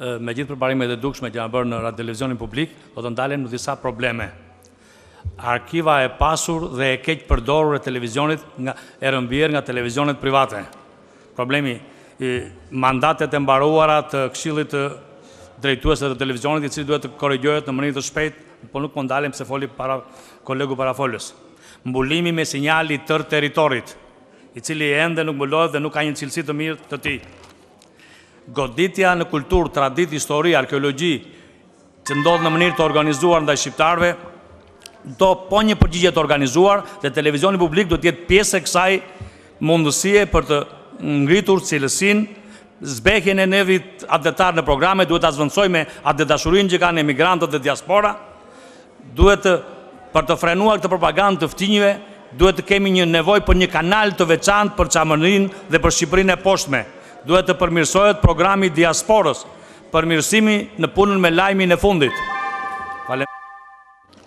me gjithë përbarimet e dukshme që janë bërë në radio televizionin publik, do të ndalen në disa probleme. Arkiva e pasur dhe e keq përdorur e televizionit nga e rëmbier nga televizionet private. Problemi i mandatet e mbaruara të Këshillit të drejtuesve të televizionit, i cili duhet të korrigjohet në mënyrë të shpejtë, po nuk po ndalem se foli para kolegu para folës. Mbulimi me sinjali tërë territorit, i cili ende nuk mbulohet dhe nuk ka një cilësi të mirë të tij goditja në kultur, tradit, histori, arkeologi, që ndodhë në mënirë të organizuar ndaj shqiptarve, do po një përgjigje të organizuar dhe televizioni publik do tjetë pjesë e kësaj mundësie për të ngritur cilësin, zbehjen e nevit adetar në programe, duhet të zvëndsoj me adetashurin që ka në emigrantët dhe diaspora, duhet të për të frenuar këtë propagandë të ftinjive, duhet të kemi një nevoj për një kanal të veçantë për qamërnin dhe për Shqipërin e poshtme duhet të përmirsojët programi diasporës, përmirsimi në punën me lajmi në fundit. Falem.